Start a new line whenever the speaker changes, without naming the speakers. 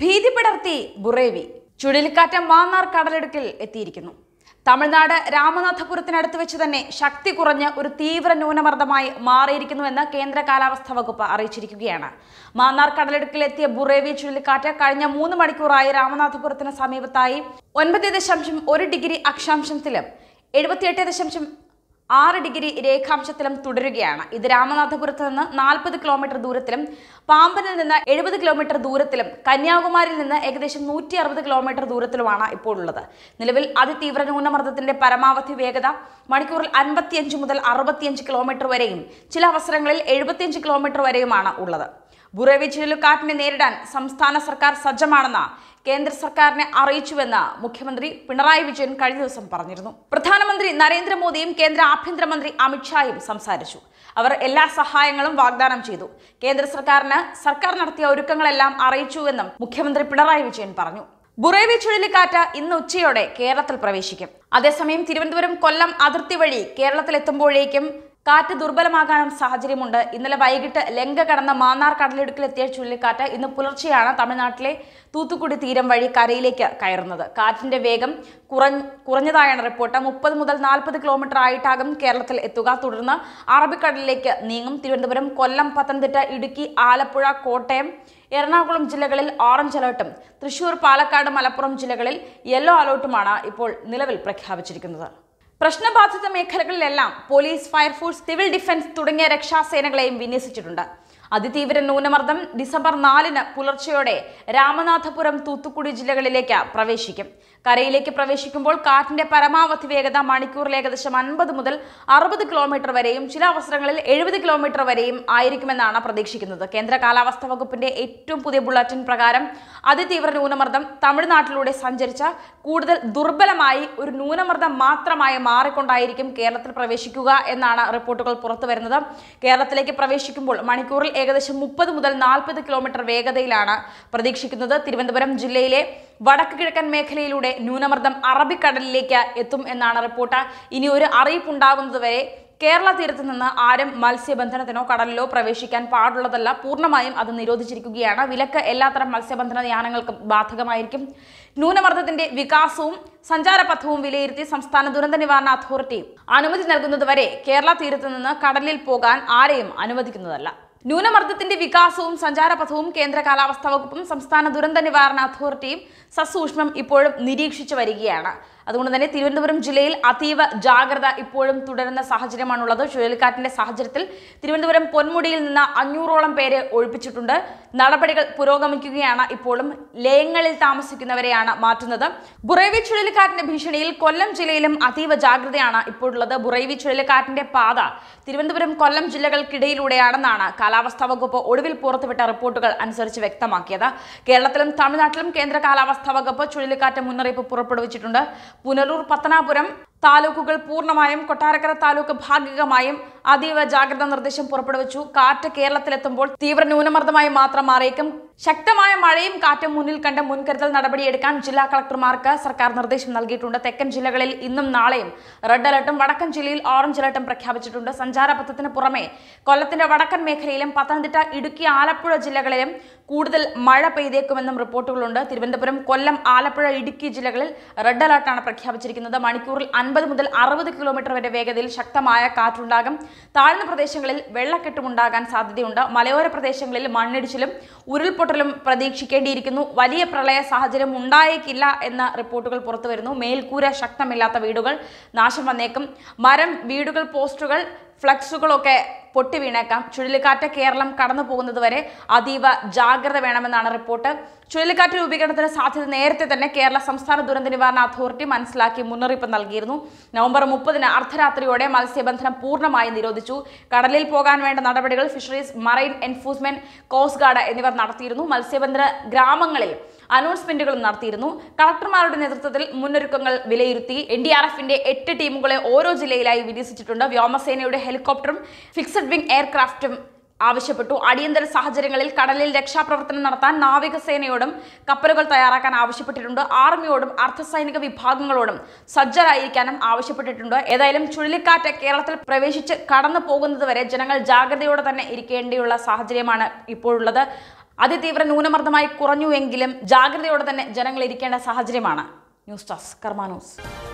ഭീതി ബുറേവി ചുഴലിക്കാറ്റ് മാന്നാർ കടലെടുക്കിൽ എത്തിയിരിക്കുന്നു തമിഴ്നാട് രാമനാഥപുരത്തിനടുത്ത് വെച്ച് തന്നെ ശക്തി കുറഞ്ഞ് ഒരു തീവ്ര ന്യൂനമർദ്ദമായി മാറിയിരിക്കുന്നുവെന്ന് കേന്ദ്ര കാലാവസ്ഥാ വകുപ്പ് അറിയിച്ചിരിക്കുകയാണ് മാന്നാർ കടലെടുക്കിലെത്തിയ ബുറേവി ചുഴലിക്കാറ്റ് കഴിഞ്ഞ മൂന്ന് മണിക്കൂറായി രാമനാഥപുരത്തിന് സമീപത്തായി ഒൻപത് ദശാംശം ഒരു ഡിഗ്രി അക്ഷാംശത്തിലും എഴുപത്തിയെട്ട് ദശാംശം ആറ് ഡിഗ്രി രേഖാംശത്തിലും തുടരുകയാണ് ഇത് രാമനാഥപുരത്ത് നിന്ന് നാൽപ്പത് കിലോമീറ്റർ ദൂരത്തിലും പാമ്പനിൽ നിന്ന് എഴുപത് കിലോമീറ്റർ ദൂരത്തിലും കന്യാകുമാരിയിൽ നിന്ന് ഏകദേശം നൂറ്റി അറുപത് കിലോമീറ്റർ ദൂരത്തിലുമാണ് ഇപ്പോൾ ഉള്ളത് നിലവിൽ അതിതീവ്ര ന്യൂനമർദ്ദത്തിന്റെ പരമാവധി വേഗത മണിക്കൂറിൽ അൻപത്തിയഞ്ച് മുതൽ അറുപത്തിയഞ്ച് കിലോമീറ്റർ വരെയും ചില അവസരങ്ങളിൽ എഴുപത്തിയഞ്ച് കിലോമീറ്റർ വരെയുമാണ് ഉള്ളത് ബുറേവി ചുഴലിക്കാറ്റിനെ നേരിടാൻ സംസ്ഥാന സർക്കാർ സജ്ജമാണെന്ന് കേന്ദ്ര സർക്കാരിനെ അറിയിച്ചുവെന്ന് മുഖ്യമന്ത്രി പിണറായി വിജയൻ കഴിഞ്ഞ ദിവസം പറഞ്ഞിരുന്നു പ്രധാനമന്ത്രി നരേന്ദ്രമോദിയും കേന്ദ്ര ആഭ്യന്തരമന്ത്രി അമിത്ഷായും സംസാരിച്ചു അവർ എല്ലാ സഹായങ്ങളും വാഗ്ദാനം ചെയ്തു കേന്ദ്ര സർക്കാരിന് സർക്കാർ നടത്തിയ ഒരുക്കങ്ങളെല്ലാം അറിയിച്ചുവെന്നും മുഖ്യമന്ത്രി പിണറായി വിജയൻ പറഞ്ഞു ബുറേവി ചുഴലിക്കാറ്റ് ഇന്ന് ഉച്ചയോടെ കേരളത്തിൽ പ്രവേശിക്കും അതേസമയം തിരുവനന്തപുരം കൊല്ലം അതിർത്തി വഴി കേരളത്തിലെത്തുമ്പോഴേക്കും കാറ്റ് ദുർബലമാകാനും സാഹചര്യമുണ്ട് ഇന്നലെ വൈകിട്ട് ലങ്ക കടന്ന മാന്നാർ കടലിടുക്കിലെത്തിയ ചുഴലിക്കാറ്റ് ഇന്ന് പുലർച്ചെയാണ് തമിഴ്നാട്ടിലെ തൂത്തുക്കുടി തീരം വഴി കരയിലേക്ക് കയറുന്നത് കാറ്റിന്റെ വേഗം കുറഞ്ഞ കുറഞ്ഞതായാണ് റിപ്പോർട്ട് മുപ്പത് മുതൽ നാൽപ്പത് കിലോമീറ്റർ ആയിട്ടാകും കേരളത്തിൽ എത്തുക തുടർന്ന് അറബിക്കടലിലേക്ക് നീങ്ങും തിരുവനന്തപുരം കൊല്ലം പത്തനംതിട്ട ഇടുക്കി ആലപ്പുഴ കോട്ടയം എറണാകുളം ജില്ലകളിൽ ഓറഞ്ച് അലർട്ടും തൃശൂർ പാലക്കാട് മലപ്പുറം ജില്ലകളിൽ യെല്ലോ അലേർട്ടുമാണ് ഇപ്പോൾ നിലവിൽ പ്രഖ്യാപിച്ചിരിക്കുന്നത് പ്രശ്നബാധിത മേഖലകളിലെല്ലാം പോലീസ് ഫയർഫോഴ്സ് സിവിൽ ഡിഫൻസ് തുടങ്ങിയ രക്ഷാസേനകളെയും വിന്യസിച്ചിട്ടുണ്ട് അതിതീവ്ര ന്യൂനമർദ്ദം ഡിസംബർ നാലിന് പുലർച്ചെയോടെ രാമനാഥപുരം തൂത്തുക്കുടി ജില്ലകളിലേക്ക് പ്രവേശിക്കും കരയിലേക്ക് പ്രവേശിക്കുമ്പോൾ കാറ്റിന്റെ പരമാവധി വേഗത മണിക്കൂറിൽ ഏകദേശം അൻപത് മുതൽ അറുപത് കിലോമീറ്റർ വരെയും ചില അവസരങ്ങളിൽ എഴുപത് കിലോമീറ്റർ വരെയും ആയിരിക്കുമെന്നാണ് പ്രതീക്ഷിക്കുന്നത് കേന്ദ്ര കാലാവസ്ഥാ വകുപ്പിന്റെ ഏറ്റവും പുതിയ ബുള്ളറ്റിൻ പ്രകാരം അതിതീവ്ര ന്യൂനമർദ്ദം തമിഴ്നാട്ടിലൂടെ സഞ്ചരിച്ച കൂടുതൽ ദുർബലമായി ഒരു ന്യൂനമർദ്ദം മാത്രമായി മാറിക്കൊണ്ടായിരിക്കും കേരളത്തിൽ പ്രവേശിക്കുക എന്നാണ് റിപ്പോർട്ടുകൾ പുറത്തു വരുന്നത് കേരളത്തിലേക്ക് പ്രവേശിക്കുമ്പോൾ മണിക്കൂറിൽ ഏകദേശം മുപ്പത് മുതൽ നാൽപ്പത് കിലോമീറ്റർ വേഗതയിലാണ് പ്രതീക്ഷിക്കുന്നത് തിരുവനന്തപുരം ജില്ലയിലെ വടക്ക് കിഴക്കൻ മേഖലയിലൂടെ ന്യൂനമർദ്ദം അറബിക്കടലിലേക്ക് എത്തും എന്നാണ് റിപ്പോർട്ട് ഇനി ഒരു ഉണ്ടാകുന്നതുവരെ കേരള തീരത്ത് നിന്ന് ആരും മത്സ്യബന്ധനത്തിനോ കടലിലോ പ്രവേശിക്കാൻ പാടുള്ളതല്ല പൂർണ്ണമായും അത് നിരോധിച്ചിരിക്കുകയാണ് വിലക്ക് എല്ലാത്തരം മത്സ്യബന്ധന യാനങ്ങൾക്കും ബാധകമായിരിക്കും ന്യൂനമർദ്ദത്തിന്റെ വികാസവും സഞ്ചാരപഥവും വിലയിരുത്തി സംസ്ഥാന ദുരന്ത നിവാരണ അതോറിറ്റി അനുമതി നൽകുന്നതുവരെ കേരള തീരത്ത് നിന്ന് കടലിൽ പോകാൻ ആരെയും അനുവദിക്കുന്നതല്ല ന്യൂനമർദ്ദത്തിന്റെ വികാസവും സഞ്ചാരപഥവും കേന്ദ്ര കാലാവസ്ഥാ വകുപ്പും സംസ്ഥാന ദുരന്ത നിവാരണ അതോറിറ്റിയും സസൂക്ഷ്മം ഇപ്പോഴും നിരീക്ഷിച്ചു വരികയാണ് അതുകൊണ്ട് തന്നെ തിരുവനന്തപുരം ജില്ലയിൽ അതീവ ജാഗ്രത ഇപ്പോഴും തുടരുന്ന സാഹചര്യമാണുള്ളത് ചുഴലിക്കാറ്റിന്റെ സാഹചര്യത്തിൽ തിരുവനന്തപുരം പൊന്മുടിയിൽ നിന്ന് അഞ്ഞൂറോളം പേരെ ഒഴിപ്പിച്ചിട്ടുണ്ട് നടപടികൾ പുരോഗമിക്കുകയാണ് ഇപ്പോഴും ലയങ്ങളിൽ താമസിക്കുന്നവരെയാണ് മാറ്റുന്നത് ബുറേവി ചുഴലിക്കാറ്റിന്റെ ഭീഷണിയിൽ കൊല്ലം ജില്ലയിലും അതീവ ജാഗ്രതയാണ് ഇപ്പോഴുള്ളത് ബുറേവി ചുഴലിക്കാറ്റിന്റെ പാത തിരുവനന്തപുരം കൊല്ലം ജില്ലകൾക്കിടയിലൂടെയാണെന്നാണ് കാലാവസ്ഥ കാലാവസ്ഥാ വകുപ്പ് ഒടുവിൽ പുറത്തുവിട്ട റിപ്പോർട്ടുകൾ അനുസരിച്ച് വ്യക്തമാക്കിയത് കേരളത്തിലും തമിഴ്നാട്ടിലും കേന്ദ്ര കാലാവസ്ഥാ വകുപ്പ് ചുഴലിക്കാറ്റ് മുന്നറിയിപ്പ് പുറപ്പെടുവിച്ചിട്ടുണ്ട് പുനലൂർ പത്തനാപുരം താലൂക്കുകൾ പൂർണ്ണമായും കൊട്ടാരക്കര താലൂക്ക് ഭാഗികമായും അതീവ ജാഗ്രതാ നിർദ്ദേശം പുറപ്പെടുവിച്ചു കാറ്റ് കേരളത്തിലെത്തുമ്പോൾ തീവ്ര ന്യൂനമർദ്ദമായി മാത്രം മാറിയേക്കും ശക്തമായ മഴയും കാറ്റും മുന്നിൽ കണ്ട മുൻകരുതൽ നടപടിയെടുക്കാൻ ജില്ലാ കളക്ടർമാർക്ക് സർക്കാർ നിർദ്ദേശം നൽകിയിട്ടുണ്ട് തെക്കൻ ജില്ലകളിൽ ഇന്നും നാളെയും റെഡ് അലർട്ടും വടക്കൻ ജില്ലയിൽ ഓറഞ്ച് അലർട്ടും പ്രഖ്യാപിച്ചിട്ടുണ്ട് സഞ്ചാരപഥത്തിന് പുറമെ കൊല്ലത്തിന്റെ വടക്കൻ മേഖലയിലും പത്തനംതിട്ട ഇടുക്കി ആലപ്പുഴ ജില്ലകളിലും കൂടുതൽ മഴ പെയ്തേക്കുമെന്നും റിപ്പോർട്ടുകളുണ്ട് തിരുവനന്തപുരം കൊല്ലം ആലപ്പുഴ ഇടുക്കി ജില്ലകളിൽ റെഡ് അലർട്ടാണ് പ്രഖ്യാപിച്ചിരിക്കുന്നത് മണിക്കൂറിൽ അൻപത് മുതൽ അറുപത് കിലോമീറ്റർ വരെ വേഗതയിൽ ശക്തമായ കാറ്റുണ്ടാകും താഴ്ന്ന പ്രദേശങ്ങളിൽ വെള്ളക്കെട്ടുമുണ്ടാകാൻ സാധ്യതയുണ്ട് മലയോര പ്രദേശങ്ങളിൽ മണ്ണിടിച്ചിലും ഉരുൾപൊട്ടും ഉരുൾപൊട്ടലും പ്രതീക്ഷിക്കേണ്ടിയിരിക്കുന്നു വലിയ പ്രളയ സാഹചര്യം ഉണ്ടായേക്കില്ല എന്ന റിപ്പോർട്ടുകൾ പുറത്തുവരുന്നു മേൽക്കൂര ശക്തമില്ലാത്ത വീടുകൾ നാശം വന്നേക്കും മരം വീടുകൾ പോസ്റ്റുകൾ ഫ്ലക്സുകളൊക്കെ പൊട്ടി വീണേക്കാം ചുഴലിക്കാറ്റ് കേരളം കടന്നു വരെ അതീവ ജാഗ്രത വേണമെന്നാണ് റിപ്പോർട്ട് ചുഴലിക്കാറ്റ് രൂപീകരണത്തിന് സാധ്യത നേരത്തെ തന്നെ കേരള സംസ്ഥാന ദുരന്ത നിവാരണ അതോറിറ്റി മനസ്സിലാക്കി മുന്നറിയിപ്പ് നൽകിയിരുന്നു നവംബർ മുപ്പതിന് അർദ്ധരാത്രിയോടെ മത്സ്യബന്ധനം പൂർണ്ണമായി നിരോധിച്ചു കടലിൽ പോകാൻ വേണ്ട നടപടികൾ fisheries marine enforcement coast guard എന്നിവർ നടത്തിയിരുന്നു മത്സ്യബന്ധന ഗ്രാമങ്ങളിൽ അനൗൺസ്മെന്റുകളും നടത്തിയിരുന്നു കളക്ടർമാരുടെ നേതൃത്വത്തിൽ മുന്നൊരുക്കങ്ങൾ വിലയിരുത്തി എൻ ഡി ആർ എഫിന്റെ എട്ട് ടീമുകളെ ഓരോ ജില്ലയിലായി വിന്യസിച്ചിട്ടുണ്ട് വ്യോമസേനയുടെ ഹെലികോപ്റ്ററും ഫിക്സഡ് വിംഗ് എയർക്രാഫ്റ്റും ആവശ്യപ്പെട്ടു അടിയന്തര സാഹചര്യങ്ങളിൽ കടലിൽ രക്ഷാപ്രവർത്തനം നടത്താൻ നാവികസേനയോടും കപ്പലുകൾ തയ്യാറാക്കാൻ ആവശ്യപ്പെട്ടിട്ടുണ്ട് ആർമിയോടും അർദ്ധസൈനിക വിഭാഗങ്ങളോടും സജ്ജരായിരിക്കാനും ആവശ്യപ്പെട്ടിട്ടുണ്ട് ഏതായാലും ചുഴലിക്കാറ്റ് കേരളത്തിൽ പ്രവേശിച്ച് കടന്നു പോകുന്നതുവരെ ജനങ്ങൾ ജാഗ്രതയോടെ തന്നെ ഇരിക്കേണ്ടിയുള്ള സാഹചര്യമാണ് ഇപ്പോഴുള്ളത് അതിതീവ്ര ന്യൂനമർദ്ദമായി കുറഞ്ഞുവെങ്കിലും ജാഗ്രതയോടെ തന്നെ ജനങ്ങൾ ഇരിക്കേണ്ട സാഹചര്യമാണ് ന്യൂസ് ഡെസ്ക് കർമാനൂസ്